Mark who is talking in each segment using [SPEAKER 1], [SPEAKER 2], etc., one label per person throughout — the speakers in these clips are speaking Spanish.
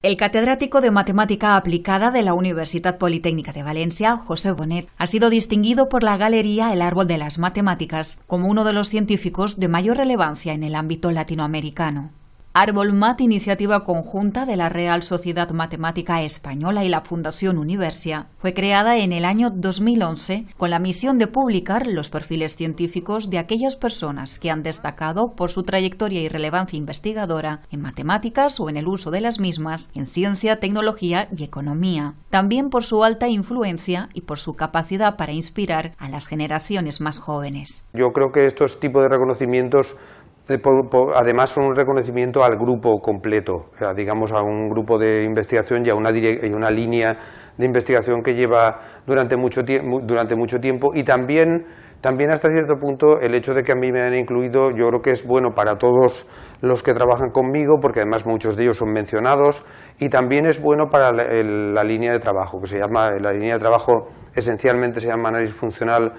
[SPEAKER 1] El catedrático de Matemática Aplicada de la Universidad Politécnica de Valencia, José Bonet, ha sido distinguido por la Galería El Árbol de las Matemáticas como uno de los científicos de mayor relevancia en el ámbito latinoamericano. Árbol Mat, iniciativa conjunta de la Real Sociedad Matemática Española y la Fundación Universia, fue creada en el año 2011 con la misión de publicar los perfiles científicos de aquellas personas que han destacado por su trayectoria y relevancia investigadora en matemáticas o en el uso de las mismas en ciencia, tecnología y economía. También por su alta influencia y por su capacidad para inspirar a las generaciones más jóvenes.
[SPEAKER 2] Yo creo que estos tipos de reconocimientos eh, además por, un reconocimiento al grupo completo, digamos a un grupo de investigación y a una, línea de investigación que lleva durante mucho, tiempo y también, también hasta cierto punto el hecho de que a mí me han incluido yo creo que es bueno para todos los que trabajan conmigo porque además muchos de ellos son mencionados y también es bueno para la, la línea de trabajo que se llama, la línea de trabajo esencialmente se llama análisis funcional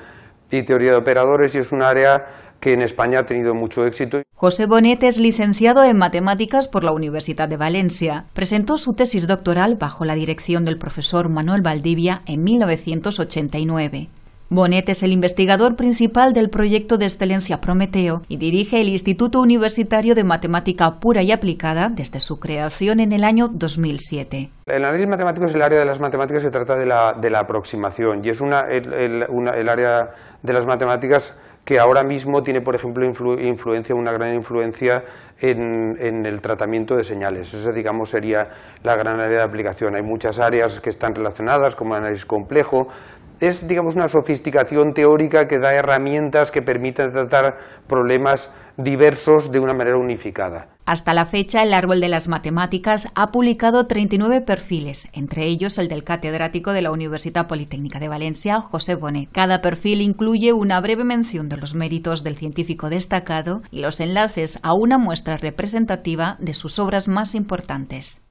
[SPEAKER 2] y teoría de operadores y es un área que en España ha tenido mucho éxito.
[SPEAKER 1] José Bonet es licenciado en matemáticas por la Universidad de Valencia. Presentó su tesis doctoral bajo la dirección del profesor Manuel Valdivia en 1989. Bonet es el investigador principal del proyecto de excelencia Prometeo y dirige el Instituto Universitario de Matemática Pura y Aplicada desde su creación en el año 2007.
[SPEAKER 2] El análisis matemático es el área de las matemáticas se trata de la, aproximación y es una, el área de las matemáticas que ahora mismo tiene, por ejemplo, una gran influencia en, el tratamiento de señales. Esa, digamos, sería la gran área de aplicación. Hay muchas áreas que están relacionadas, como el análisis complejo, es, digamos, una sofisticación teórica que da herramientas que permiten tratar problemas diversos de una manera unificada.
[SPEAKER 1] Hasta la fecha, el Árbol de las Matemáticas ha publicado 39 perfiles, entre ellos el del catedrático de la Universidad Politécnica de Valencia, José Bonet. Cada perfil incluye una breve mención de los méritos del científico destacado y los enlaces a una muestra representativa de sus obras más importantes.